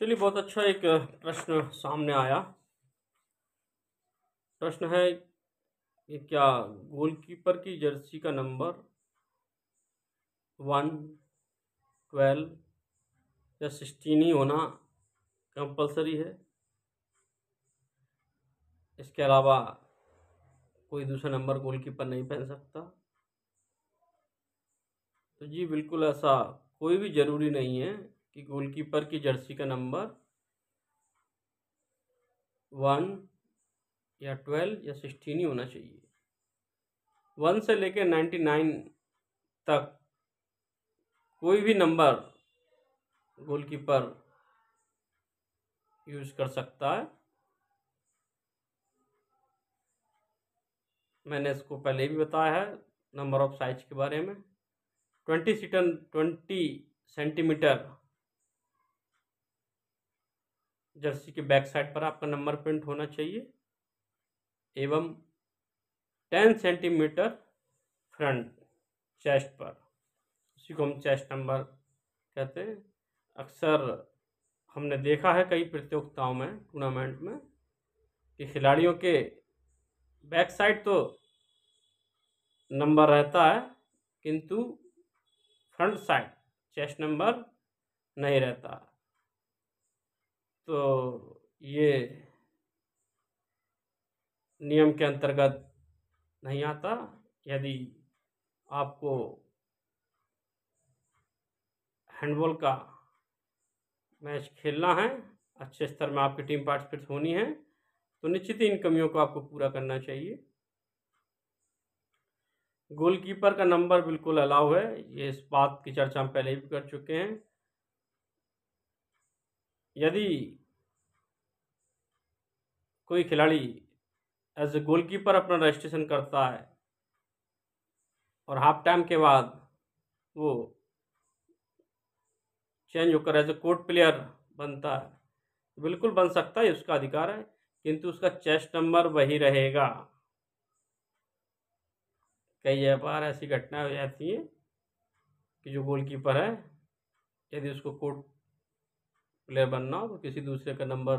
चलिए बहुत अच्छा एक प्रश्न सामने आया प्रश्न है क्या गोलकीपर की जर्सी का नंबर वन ट्वेल्व या सिक्सटीन ही होना कंपलसरी है इसके अलावा कोई दूसरा नंबर गोलकीपर नहीं पहन सकता तो जी बिल्कुल ऐसा कोई भी ज़रूरी नहीं है कि गोलकीपर की जर्सी का नंबर वन या ट्वेल्व या सिक्सटीन ही होना चाहिए वन से लेकर नाइन्टी नाइन तक कोई भी नंबर गोलकीपर यूज कर सकता है मैंने इसको पहले भी बताया है नंबर ऑफ साइज के बारे में twenty seater twenty centimetre jersey के बैक साइड पर आपका नंबर प्रिंट होना चाहिए एवं टेन सेंटीमीटर फ्रंट चेस्ट पर उसी को हम चेस्ट नंबर कहते हैं अक्सर हमने देखा है कई प्रतियोगिताओं में टूर्नामेंट में कि खिलाड़ियों के बैक साइड तो नंबर रहता है किंतु फ्रंट साइड चेस्ट नंबर नहीं रहता है तो ये नियम के अंतर्गत नहीं आता यदि आपको हैंडबॉल का मैच खेलना है अच्छे स्तर में आपकी टीम पार्टिसिपेट होनी है तो निश्चित ही इन कमियों को आपको पूरा करना चाहिए गोलकीपर का नंबर बिल्कुल अलाउ है ये इस बात की चर्चा हम पहले भी कर चुके हैं यदि कोई खिलाड़ी एज ए गोलकीपर अपना रजिस्ट्रेशन करता है और हाफ टाइम के बाद वो चेंज होकर एज ए कोर्ट प्लेयर बनता है बिल्कुल बन सकता है उसका अधिकार है किंतु उसका चेस्ट नंबर वही रहेगा कई बार ऐसी घटनाएं हो जाती हैं कि जो गोलकीपर है यदि उसको कोर्ट प्लेयर बनना और तो किसी दूसरे का नंबर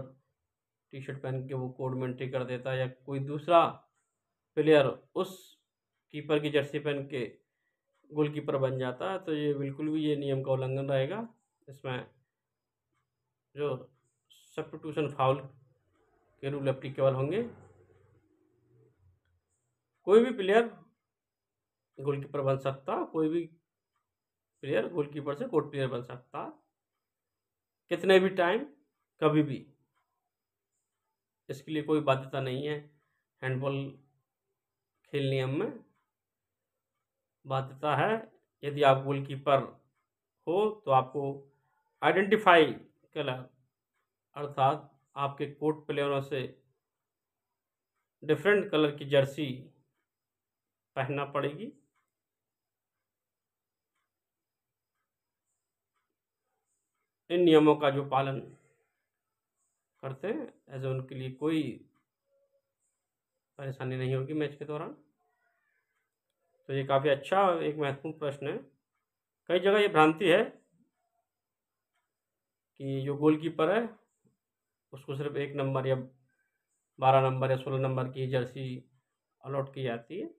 टी शर्ट पहन के वो कोड में एंट्री कर देता है या कोई दूसरा प्लेयर उस कीपर की जर्सी पहन के गोलकीपर बन जाता है तो ये बिल्कुल भी ये नियम का उल्लंघन रहेगा इसमें जो सब्सटीट्यूशन फाउल के रूल एप्लीकेबल होंगे कोई भी प्लेयर गोलकीपर बन सकता कोई भी प्लेयर गोलकीपर से कोर्ट प्लेयर बन सकता कितने भी टाइम कभी भी इसके लिए कोई बाध्यता नहीं है हैंडबॉल खेल नियम में बाध्यता है यदि आप गोलकीपर हो तो आपको आइडेंटिफाई कलर अर्थात आपके कोर्ट प्लेयरों से डिफरेंट कलर की जर्सी पहनना पड़ेगी इन नियमों का जो पालन करते हैं ऐसे उनके लिए कोई परेशानी नहीं होगी मैच के दौरान तो ये काफ़ी अच्छा एक महत्वपूर्ण प्रश्न है कई जगह ये भ्रांति है कि जो गोलकीपर है उसको सिर्फ एक नंबर या बारह नंबर या सोलह नंबर की जर्सी अलॉट की जाती है